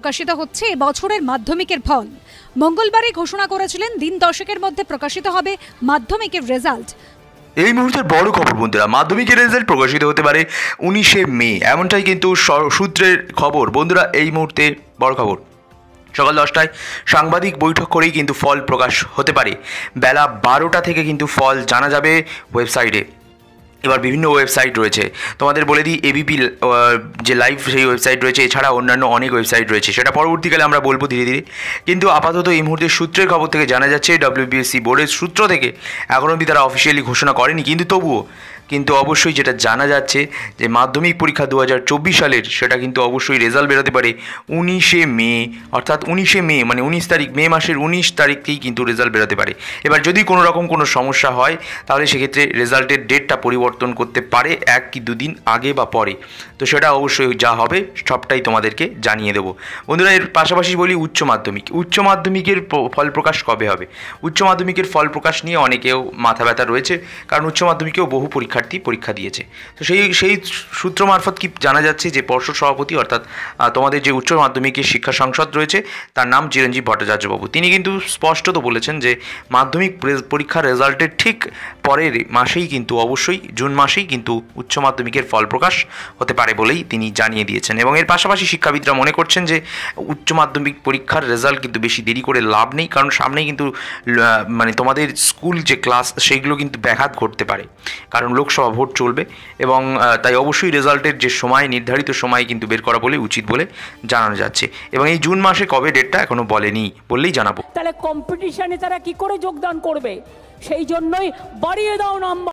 প্রকাশিত হচ্ছে বছরের মাধ্যমিকের ফল মঙ্গলবারে ঘোষণা করেছিলেন দিন দশকের মধ্যে প্রকাশিত হবে মাধ্যমিকের রেজাল্ট এই মুহূর্তের বড় খবর বন্ধুরা মাধ্যমিকের রেজাল্ট প্রকাশিত হতে পারে উনিশে মে এমনটাই কিন্তু সূত্রের খবর বন্ধুরা এই মুহূর্তে বড় খবর সকাল দশটায় সাংবাদিক বৈঠক করেই কিন্তু ফল প্রকাশ হতে পারে বেলা বারোটা থেকে কিন্তু ফল জানা যাবে ওয়েবসাইটে এবার বিভিন্ন ওয়েবসাইট রয়েছে তোমাদের বলে দিই এবিপি যে লাইভ সেই ওয়েবসাইট রয়েছে এছাড়া অন্যান্য অনেক ওয়েবসাইট রয়েছে সেটা পরবর্তীকালে আমরা বলবো ধীরে ধীরে কিন্তু আপাতত এই মুহূর্তে সূত্রের খবর থেকে জানা যাচ্ছে ডাব্লিউবিএসসি বোর্ডের সূত্র থেকে এখন অবধি তারা অফিসিয়ালি ঘোষণা করেনি কিন্তু তবুও কিন্তু অবশ্যই যেটা জানা যাচ্ছে যে মাধ্যমিক পরীক্ষা দু সালের সেটা কিন্তু অবশ্যই রেজাল্ট বেরোতে পারে উনিশে মে অর্থাৎ উনিশে মে মানে উনিশ তারিখ মে মাসের উনিশ তারিখেই কিন্তু রেজাল্ট বেরোতে পারে এবার যদি কোনো রকম কোনো সমস্যা হয় তাহলে সেক্ষেত্রে রেজাল্টের ডেটটা পরিবর্তন করতে পারে এক কি দুদিন আগে বা পরে তো সেটা অবশ্যই যা হবে সবটাই তোমাদেরকে জানিয়ে দেবো বন্ধুরা এর পাশাপাশি বলি উচ্চ মাধ্যমিক উচ্চ মাধ্যমিকের ফল প্রকাশ কবে হবে উচ্চ মাধ্যমিকের ফল প্রকাশ নিয়ে অনেকেও মাথা ব্যথা রয়েছে কারণ উচ্চ মাধ্যমিকেও বহু পরীক্ষা শিক্ষার্থী পরীক্ষা দিয়েছে তো সেই সেই সূত্র মারফত কি জানা যাচ্ছে যে পর্ষদ সভাপতি অর্থাৎ তোমাদের যে উচ্চ মাধ্যমিকের শিক্ষা সংসদ রয়েছে তার নাম চিরঞ্জীব ভট্টাচার্যবাবু তিনি কিন্তু স্পষ্টত বলেছেন যে মাধ্যমিক পরীক্ষার রেজাল্টের ঠিক পরের মাসেই কিন্তু অবশ্যই জুন মাসেই কিন্তু উচ্চ মাধ্যমিকের ফল প্রকাশ হতে পারে বলেই তিনি জানিয়ে দিয়েছেন এবং এর পাশাপাশি শিক্ষাবিদরা মনে করছেন যে উচ্চ মাধ্যমিক পরীক্ষার রেজাল্ট কিন্তু বেশি দেরি করে লাভ নেই কারণ সামনেই কিন্তু মানে তোমাদের স্কুল যে ক্লাস সেইগুলো কিন্তু ব্যাঘাত ঘটতে পারে কারণ লোক লোকসভা ভোট চলবে এবং তাই অবশ্যই রেজাল্টের যে সময় নির্ধারিত সময় কিন্তু বের করা বলে উচিত বলে জানানো যাচ্ছে এবং এই জুন মাসে কবে ডেটটা এখনো বলেনি বললেই জানাবো তাহলে কম্পিটিশনে তারা কি করে যোগদান করবে সেই জন্যই বাড়িয়ে দাও নাম্বার